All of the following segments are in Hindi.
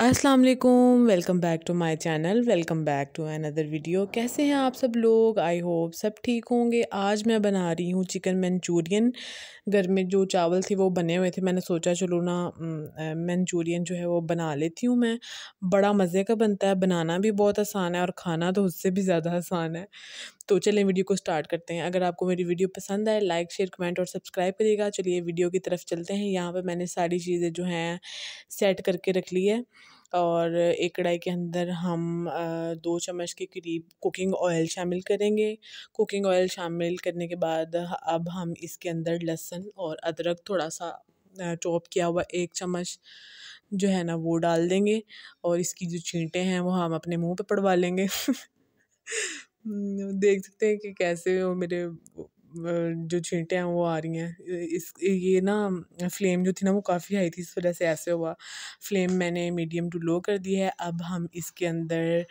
अस्सलाम वालेकुम welcome back to my channel welcome back to another video कैसे हैं आप सब लोग आई होप सब ठीक होंगे आज मैं बना रही हूँ चिकन मंचूरियन घर में जो चावल थे वो बने हुए थे मैंने सोचा चलो ना मंचूरियन जो है वो बना लेती हूँ मैं बड़ा मज़े का बनता है बनाना भी बहुत आसान है और खाना तो उससे भी ज़्यादा आसान है तो चलिए वीडियो को स्टार्ट करते हैं अगर आपको मेरी वीडियो पसंद आए लाइक शेयर कमेंट और सब्सक्राइब करिएगा चलिए वीडियो की तरफ चलते हैं यहाँ पर मैंने सारी चीज़ें जो हैं सेट करके रख ली है और एक कढ़ाई के अंदर हम दो चम्मच के करीब कुकिंग ऑयल शामिल करेंगे कुकिंग ऑयल शामिल करने के बाद अब हम इसके अंदर लहसुन और अदरक थोड़ा सा चॉप किया हुआ एक चम्मच जो है ना वो डाल देंगे और इसकी जो छींटे हैं वो हम अपने मुंह पे पड़वा लेंगे देख सकते हैं कि कैसे वो मेरे जो छींटे हैं वो आ रही हैं इस ये ना फ्लेम जो थी ना वो काफ़ी हाई थी इस वजह से ऐसे हुआ फ्लेम मैंने मीडियम टू लो कर दी है अब हम इसके अंदर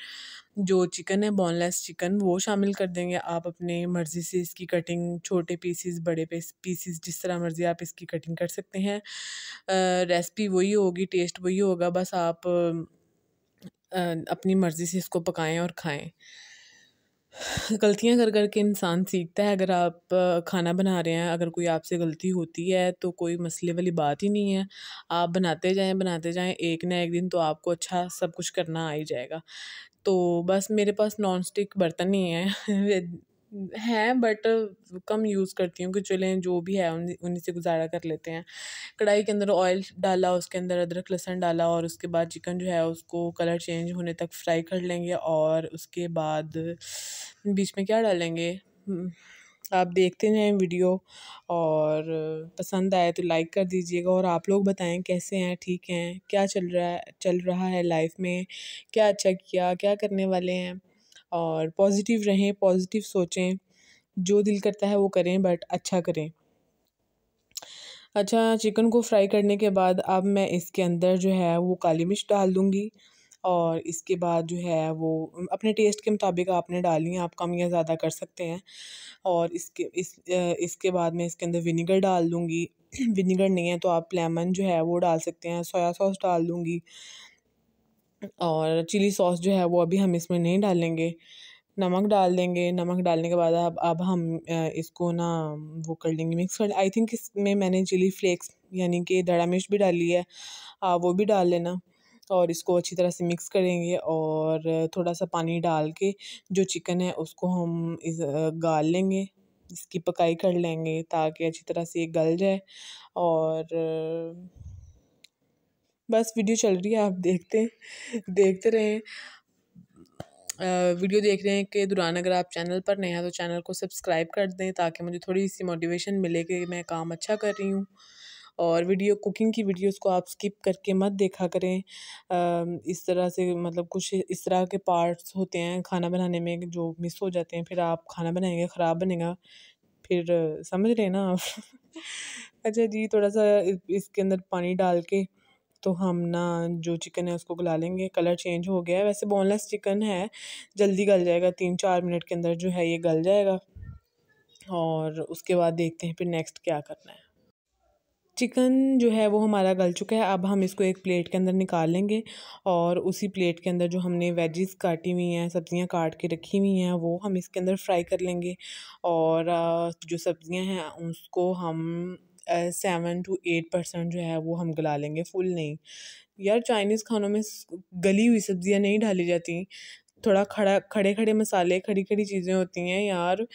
जो चिकन है बोनलेस चिकन वो शामिल कर देंगे आप अपने मर्ज़ी से इसकी कटिंग छोटे पीसीस बड़े पीसीस जिस तरह मर्ज़ी आप इसकी कटिंग कर सकते हैं रेसिपी वही होगी टेस्ट वही होगा बस आप अपनी मर्ज़ी से इसको पकाएँ और खाएँ गलतियाँ कर कर के इंसान सीखता है अगर आप खाना बना रहे हैं अगर कोई आपसे गलती होती है तो कोई मसले वाली बात ही नहीं है आप बनाते जाएँ बनाते जाएँ एक ना एक दिन तो आपको अच्छा सब कुछ करना आ ही जाएगा तो बस मेरे पास नॉन स्टिक बर्तन ही है हैं बट कम यूज़ करती हूँ कि चलें जो भी है उन्हीं से गुजारा कर लेते हैं कढ़ाई के अंदर ऑयल डाला उसके अंदर अदरक लहसन डाला और उसके बाद चिकन जो है उसको कलर चेंज होने तक फ्राई कर लेंगे और उसके बाद बीच में क्या डालेंगे हम्म, आप देखते हैं वीडियो और पसंद आए तो लाइक कर दीजिएगा और आप लोग बताएं कैसे हैं ठीक हैं क्या चल रहा है चल रहा है लाइफ में क्या अच्छा किया क्या करने वाले हैं और पॉजिटिव रहें पॉजिटिव सोचें जो दिल करता है वो करें बट अच्छा करें अच्छा चिकन को फ्राई करने के बाद अब मैं इसके अंदर जो है वो काली मिर्च डाल दूँगी और इसके बाद जो है वो अपने टेस्ट के मुताबिक आपने डालनी है आप कम या ज़्यादा कर सकते हैं और इसके इस इसके बाद मैं इसके अंदर विनीगर डाल दूँगी विनीगर नहीं है तो आप लेमन जो है वो डाल सकते हैं सोया सॉस डाल दूँगी और चिली सॉस जो है वो अभी हम इसमें नहीं डालेंगे नमक डाल देंगे नमक डालने के बाद अब अब हम इसको ना वो कर लेंगे मिक्स कर आई थिंक इसमें मैंने चिली फ्लेक्स यानी कि दड़ा मिर्च भी डाली है आप वो भी डाल लेना और इसको अच्छी तरह से मिक्स करेंगे और थोड़ा सा पानी डाल के जो चिकन है उसको हम इस गाल लेंगे इसकी पकाई कर लेंगे ताकि अच्छी तरह से ये गल जाए और बस वीडियो चल रही है आप देखते देखते रहें वीडियो देख रहे हैं के दौरान अगर आप चैनल पर नए हैं तो चैनल को सब्सक्राइब कर दें ताकि मुझे थोड़ी सी मोटिवेशन मिले कि मैं काम अच्छा कर रही हूँ और वीडियो कुकिंग की वीडियोस को आप स्किप करके मत देखा करें आ, इस तरह से मतलब कुछ इस तरह के पार्ट्स होते हैं खाना बनाने में जो मिस हो जाते हैं फिर आप खाना बनाएंगे ख़राब बनेगा फिर समझ रहे हैं ना आप अच्छा जी थोड़ा सा इसके अंदर पानी डाल के तो हम ना जो चिकन है उसको गला लेंगे कलर चेंज हो गया है वैसे बोनलेस चिकन है जल्दी गल जाएगा तीन चार मिनट के अंदर जो है ये गल जाएगा और उसके बाद देखते हैं फिर नेक्स्ट क्या करना है चिकन जो है वो हमारा गल चुका है अब हम इसको एक प्लेट के अंदर निकाल लेंगे और उसी प्लेट के अंदर जो हमने वेजेस काटी हुई हैं सब्ज़ियां काट के रखी हुई हैं वो हम इसके अंदर फ्राई कर लेंगे और जो सब्ज़ियां हैं उसको हम सेवन टू एट परसेंट जो है वो हम गला लेंगे फुल नहीं यार चाइनीज़ खानों में गली हुई सब्जियां नहीं डाली जाती थोड़ा खड़ा खड़े खड़े मसाले खड़ी खड़ी चीज़ें होती हैं यार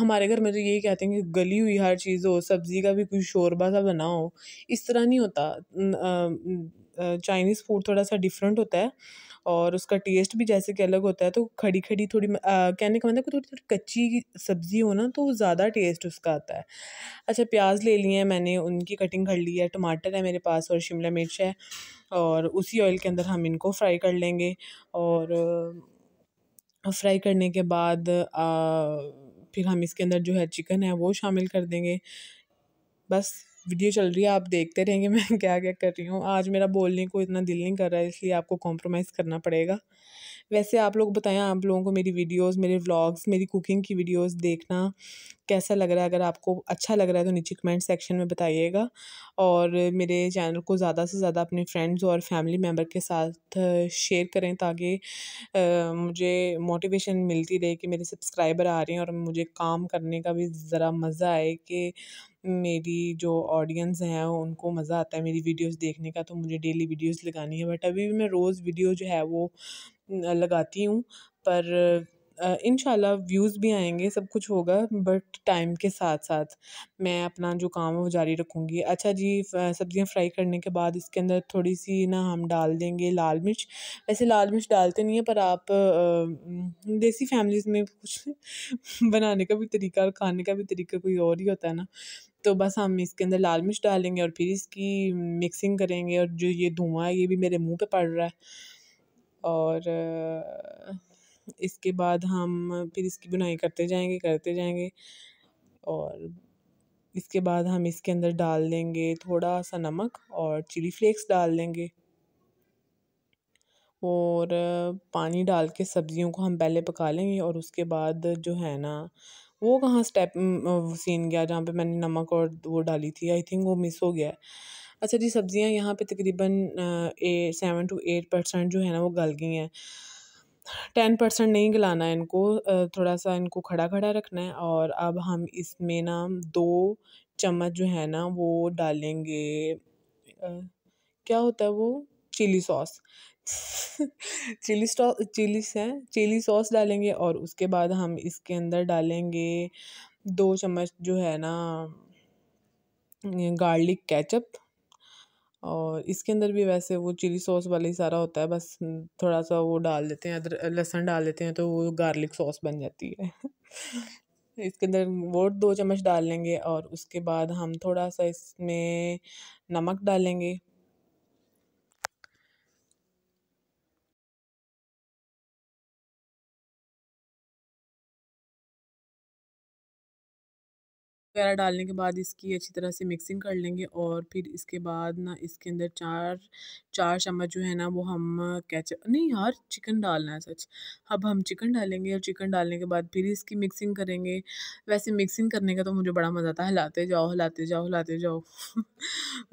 हमारे घर में तो यही कहते हैं कि गली हुई हर चीज़ हो सब्ज़ी का भी कुछ शोरबा सा बना हो इस तरह नहीं होता चाइनीज़ फूड थोड़ा सा डिफरेंट होता है और उसका टेस्ट भी जैसे कि अलग होता है तो खड़ी खड़ी थोड़ी कहने का मतलब थोड़ी थोड़ी कच्ची सब्ज़ी हो ना तो ज़्यादा टेस्ट उसका आता है अच्छा प्याज ले लिए हैं मैंने उनकी कटिंग कर ली है टमाटर है मेरे पास और शिमला मिर्च है और उसी ऑयल के अंदर हम इनको फ्राई कर लेंगे और फ्राई करने के बाद आ, फिर हम इसके अंदर जो है चिकन है वो शामिल कर देंगे बस वीडियो चल रही है आप देखते रहेंगे मैं क्या क्या कर रही हूँ आज मेरा बोलने को इतना दिल नहीं कर रहा है इसलिए आपको कॉम्प्रोमाइज़ करना पड़ेगा वैसे आप लोग बताएं आप लोगों को मेरी वीडियोस मेरे व्लॉग्स मेरी कुकिंग की वीडियोस देखना कैसा लग रहा है अगर आपको अच्छा लग रहा है तो नीचे कमेंट सेक्शन में बताइएगा और मेरे चैनल को ज़्यादा से ज़्यादा अपने फ्रेंड्स और फैमिली मेम्बर के साथ शेयर करें ताकि मुझे मोटिवेशन मिलती रहे कि मेरे सब्सक्राइबर आ रहे हैं और मुझे काम करने का भी ज़रा मज़ा आए कि मेरी जो ऑडियंस हैं उनको मज़ा आता है मेरी वीडियोस देखने का तो मुझे डेली वीडियोस लगानी है बट अभी भी मैं रोज़ वीडियो जो है वो लगाती हूँ पर इन व्यूज़ भी आएंगे सब कुछ होगा बट टाइम के साथ साथ मैं अपना जो काम है वो जारी रखूँगी अच्छा जी सब्ज़ियाँ फ्राई करने के बाद इसके अंदर थोड़ी सी ना हम डाल देंगे लाल मिर्च वैसे लाल मिर्च डालते नहीं है पर आप देसी फैमिलीज़ में कुछ बनाने का भी तरीका और खाने का भी तरीका कोई और ही होता है ना तो बस हम इसके अंदर लाल मिर्च डालेंगे और फिर इसकी मिक्सिंग करेंगे और जो ये धुआँ है ये भी मेरे मुंह पे पड़ रहा है और इसके बाद हम फिर इसकी बुनाई करते जाएंगे करते जाएंगे और इसके बाद हम इसके अंदर डाल देंगे थोड़ा सा नमक और चिली फ्लेक्स डाल देंगे और पानी डाल के सब्जियों को हम पहले पका लेंगे और उसके बाद जो है ना वो कहाँ स्टेप वो सीन गया जहाँ पे मैंने नमक और वो डाली थी आई थिंक वो मिस हो गया है अच्छा जी सब्ज़ियाँ यहाँ पे तकरीबन a seven two eight percent जो है ना वो गल गई हैं टेन परसेंट नहीं गलाना है इनको थोड़ा सा इनको खड़ा खड़ा रखना है और अब हम इसमें ना दो चम्मच जो है ना वो डालेंगे क्या होता है वो चिली सॉस चिली चिली है चिली सॉस डालेंगे और उसके बाद हम इसके अंदर डालेंगे दो चम्मच जो है ना गार्लिक केचप और इसके अंदर भी वैसे वो चिली सॉस वाला ही सारा होता है बस थोड़ा सा वो डाल देते हैं अदर लहसुन डाल देते हैं तो वो गार्लिक सॉस बन जाती है इसके अंदर वो दो चम्मच डाल लेंगे और उसके बाद हम थोड़ा सा इसमें नमक डालेंगे वगैरह डालने के बाद इसकी अच्छी तरह से मिक्सिंग कर लेंगे और फिर इसके बाद ना इसके अंदर चार चार चम्मच जो है ना वो हम कैचअप नहीं यार चिकन डालना है सच अब हम चिकन डालेंगे और चिकन डालने के बाद फिर इसकी मिक्सिंग करेंगे वैसे मिक्सिंग करने का तो मुझे बड़ा मज़ा आता है हिलाते जाओ हिलाते जाओ हिलाते जाओ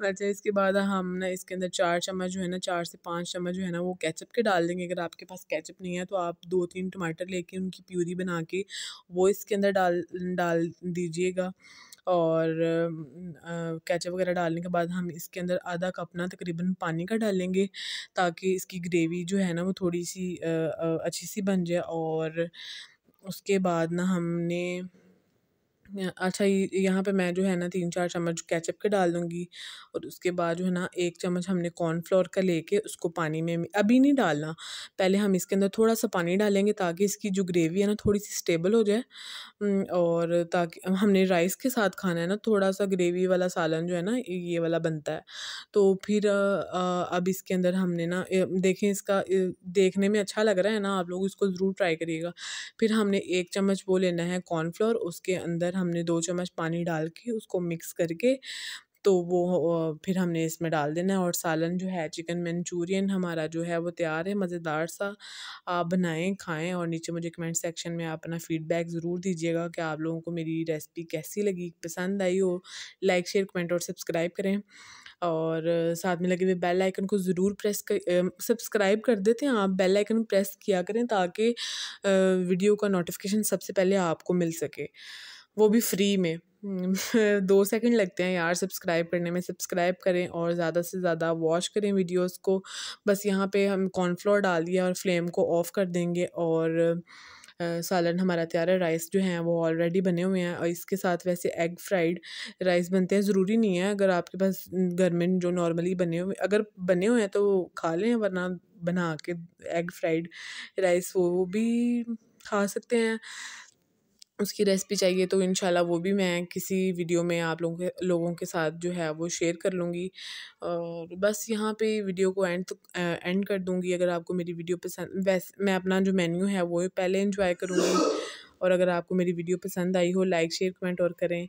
वैसे इसके बाद हम ना इसके अंदर चार चम्मच जो है ना चार से पाँच चम्मच जो है ना वो कैचअप के डाल देंगे अगर आपके पास कैचअप नहीं है तो आप दो तीन टमाटर लेके उनकी प्यूरी बना के वो इसके अंदर डाल डाल दीजिएगा और कैचअप वगैरह डालने के बाद हम इसके अंदर आधा कप ना तकरीबन पानी का डालेंगे ताकि इसकी ग्रेवी जो है ना वो थोड़ी सी अच्छी सी बन जाए और उसके बाद ना हमने अच्छा यहाँ पे मैं जो है ना तीन चार चम्मच केचप के डाल दूँगी और उसके बाद जो है ना एक चम्मच हमने कॉर्नफ्लोर का लेके उसको पानी में अभी नहीं डालना पहले हम इसके अंदर थोड़ा सा पानी डालेंगे ताकि इसकी जो ग्रेवी है ना थोड़ी सी स्टेबल हो जाए और ताकि हमने राइस के साथ खाना है ना थोड़ा सा ग्रेवी वाला सालन जो है ना ये वाला बनता है तो फिर अब इसके अंदर हमने ना देखें इसका देखने में अच्छा लग रहा है ना आप लोग इसको ज़रूर ट्राई करिएगा फिर हमने एक चम्मच वो लेना है कॉर्नफ्लोर उसके अंदर हमने दो चम्मच पानी डाल के उसको मिक्स करके तो वो फिर हमने इसमें डाल देना है और सालन जो है चिकन मंचूरियन हमारा जो है वो तैयार है मज़ेदार सा आप बनाएं खाएं और नीचे मुझे कमेंट सेक्शन में आप अपना फ़ीडबैक ज़रूर दीजिएगा कि आप लोगों को मेरी रेसिपी कैसी लगी पसंद आई हो लाइक शेयर कमेंट और सब्सक्राइब करें और साथ में लगे हुए बेल आइकन को ज़रूर प्रेस कर सब्सक्राइब कर देते हैं आप बेल आइकन प्रेस किया करें ताकि वीडियो का नोटिफिकेशन सबसे पहले आपको मिल सके वो भी फ्री में हम्म, दो सेकंड लगते हैं यार सब्सक्राइब करने में सब्सक्राइब करें और ज़्यादा से ज़्यादा वॉश करें वीडियोस को बस यहाँ पे हम कॉर्नफ्लोर डाल दिया और फ्लेम को ऑफ़ कर देंगे और सालन हमारा तैयार है राइस जो है वो ऑलरेडी बने हुए हैं और इसके साथ वैसे एग फ्राइड राइस बनते हैं ज़रूरी नहीं है अगर आपके पास हम्म, घर में जो नॉर्मली बने हुए अगर बने हुए हैं तो खा लें वरना बना के एग फ्राइड राइस वो भी खा सकते हैं उसकी रेसिपी चाहिए तो इन वो भी मैं किसी वीडियो में आप लोगों के लोगों के साथ जो है वो शेयर कर लूँगी और बस यहाँ पे वीडियो को एंड तो, एंड कर दूँगी अगर आपको मेरी वीडियो पसंद वैसे मैं अपना जो मेन्यू है वो पहले इंजॉय करूँगी और अगर आपको मेरी वीडियो पसंद आई हो लाइक शेयर कमेंट और करें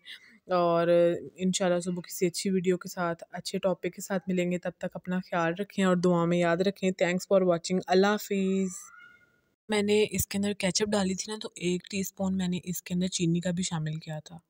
और इन सुबह किसी अच्छी वीडियो के साथ अच्छे टॉपिक के साथ मिलेंगे तब तक अपना ख्याल रखें और दुआ में याद रखें थैंक्स फॉर वॉचिंग अल्लाह हाफिज़ मैंने इसके अंदर केचप डाली थी ना तो एक टीस्पून मैंने इसके अंदर चीनी का भी शामिल किया था